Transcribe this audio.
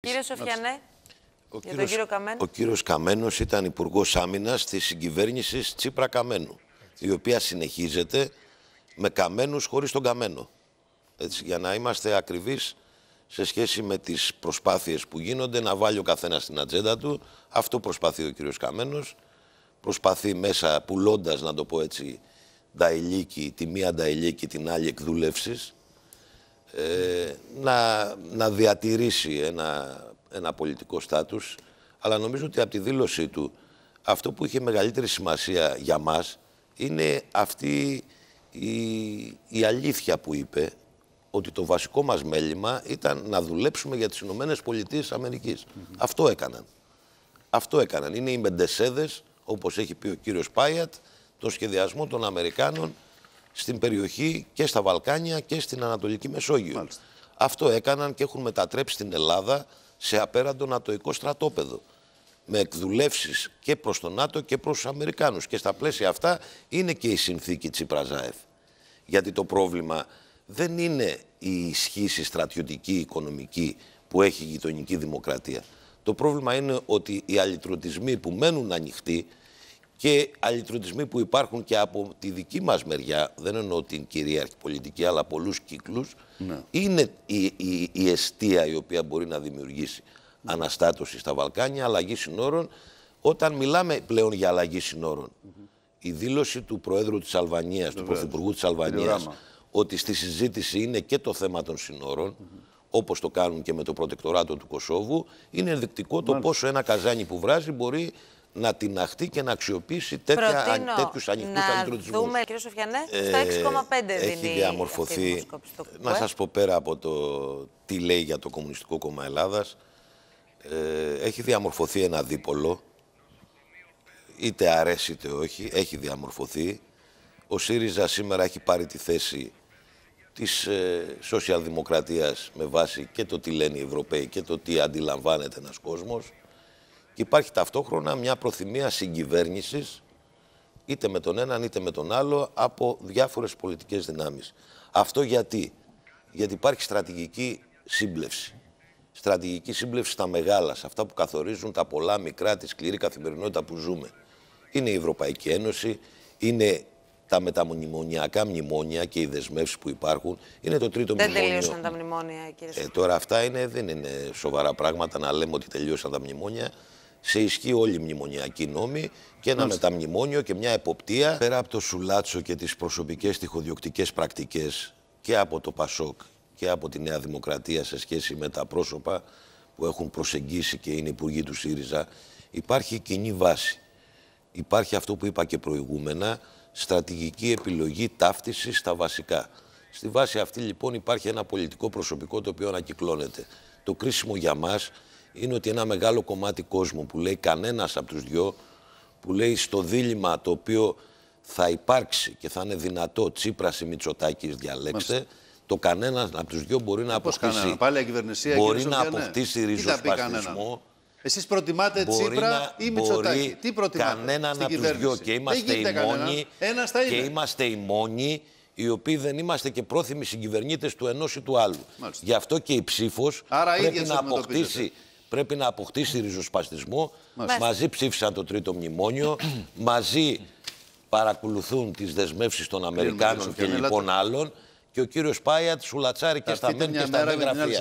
Κύριε Σοφιανέ, ο για κύριος, τον κύριος Καμένο. Ο κύριος Καμένος ήταν υπουργός Άμυνας της συγκυβέρνησης Τσίπρα Καμένου, η οποία συνεχίζεται με Καμένους χωρίς τον Καμένο. Έτσι, για να είμαστε ακριβείς σε σχέση με τις προσπάθειες που γίνονται, να βάλει ο καθένας στην ατζέντα του. Αυτό προσπαθεί ο κύριος Καμένος. Προσπαθεί μέσα πουλώντας να το πω έτσι, τη μία και την άλλη εκδούλευσης ε, να, να διατηρήσει ένα, ένα πολιτικό στάτους, αλλά νομίζω ότι από τη δήλωσή του αυτό που είχε μεγαλύτερη σημασία για μας είναι αυτή η, η αλήθεια που είπε ότι το βασικό μας μέλημα ήταν να δουλέψουμε για τις Ηνωμένες Πολιτείες Αμερικής. Αυτό έκαναν. Αυτό έκαναν. Είναι οι μεντεσέδες, όπως έχει πει ο κύριος Πάιατ, το σχεδιασμό των Αμερικάνων στην περιοχή και στα Βαλκάνια και στην Ανατολική Μεσόγειο. Αυτό έκαναν και έχουν μετατρέψει την Ελλάδα σε απέραντο νατοϊκό στρατόπεδο. Με εκδουλεύσεις και προς τον ΝΑΤΟ και προς τους Αμερικάνους. Και στα πλαίσια αυτά είναι και η συνθηκη Τσιπραζάεφ. Γιατί το πρόβλημα δεν είναι η ισχύση στρατιωτική, οικονομική που έχει η γειτονική δημοκρατία. Το πρόβλημα είναι ότι οι αλυτρωτισμοί που μένουν ανοιχτοί και αλυτρωτισμοί που υπάρχουν και από τη δική μας μεριά, δεν εννοώ την κυρίαρχη πολιτική, αλλά πολλούς κύκλους, ναι. είναι η, η, η αιστεία η οποία μπορεί να δημιουργήσει αναστάτωση στα Βαλκάνια, αλλαγή συνόρων. Όταν μιλάμε πλέον για αλλαγή συνόρων, mm η δήλωση του Προέδρου της Αλβανίας, του Πρωθυπουργού της Αλβανίας, ότι στη συζήτηση είναι και το θέμα των συνόρων, mm όπως το κάνουν και με το προτεκτοράτο του Κωσόβου, είναι ενδεικτικό το πόσο ένα καζάνι που βράζει μπορεί να τυναχτεί και να αξιοποιήσει τέτοια, τέτοιους ανοιχτούς να δούμε, κύριε Σοφιανέ, στα 6,5 ε, Έχει διαμορφωθεί, να σας πω πέρα από το τι λέει για το Κομμουνιστικό Κόμμα Ελλάδας, ε, έχει διαμορφωθεί ένα δίπολο, είτε αρέσει είτε όχι, έχει διαμορφωθεί. Ο ΣΥΡΙΖΑ σήμερα έχει πάρει τη θέση της ε, σοσιαλδημοκρατίας με βάση και το τι λένε οι Ευρωπαίοι και το τι αντιλαμβάνεται ένας κόσμος υπάρχει ταυτόχρονα μια προθυμία συγκυβέρνησης είτε με τον έναν είτε με τον άλλο από διάφορες πολιτικές δυνάμεις. Αυτό γιατί. Γιατί υπάρχει στρατηγική σύμπλευση. Στρατηγική σύμπλευση στα μεγάλα, σε αυτά που καθορίζουν τα πολλά μικρά, τη σκληρή καθημερινότητα που ζούμε. Είναι η Ευρωπαϊκή Ένωση, είναι τα μεταμνημονιακά μνημόνια και οι δεσμεύσεις που υπάρχουν. Είναι το τρίτο δεν μνημόνιο. Δεν τελείωσαν τα μνημόνια, κύριε ε, Τώρα αυτά είναι, δεν είναι σοβαρά πράγματα να λέμε ότι τελείωσαν τα μνημόνια σε ισχύ όλοι οι μνημονιακοί νόμοι και ένα μεταμνημόνιο και μια εποπτεία. Πέρα από το σουλάτσο και τις προσωπικές τυχοδιοκτικές πρακτικές και από το ΠΑΣΟΚ και από τη Νέα Δημοκρατία σε σχέση με τα πρόσωπα που έχουν προσεγγίσει και είναι υπουργοί του ΣΥΡΙΖΑ, υπάρχει κοινή βάση. Υπάρχει αυτό που είπα και προηγούμενα, στρατηγική επιλογή ταύτισης στα βασικά. Στη βάση αυτή λοιπόν υπάρχει ένα πολιτικό προσωπικό το οποίο ανακυκλώνεται. Το κρίσιμο για μας είναι ότι ένα μεγάλο κομμάτι κόσμου που λέει κανένας από τους δυο, που λέει στο δίλημα το οποίο θα υπάρξει και θα είναι δυνατό τσίπρας ή Μητσοτάκης διαλέξτε, Μάλιστα. το κανένας από τους δυο μπορεί να αποκτήσει, Πάλι, μπορεί να αποκτήσει Εσείς προτιμάτε μπορεί Τσίπρα ή Μητσοτάκη. Τι προτιμάτε. Κανέναν από τους δυο. Και είμαστε οι μόνοι. Και είμαστε οι μόνοι οι οποίοι δεν είμαστε και πρόθυμοι συγκυβερνήτες του ενός ή του άλλου. Γι' αυτό και η ψήφος πρέπει να αποκτήσει πρέπει να αποκτήσει ριζοσπαστισμό. Μαζί ψήφισαν το τρίτο μνημόνιο, μαζί παρακολουθούν τις δεσμεύσεις των Αμερικάνων και λοιπόν άλλων. Και ο κύριος Πάιατ σουλατσάρει και στα μέρη και στα δε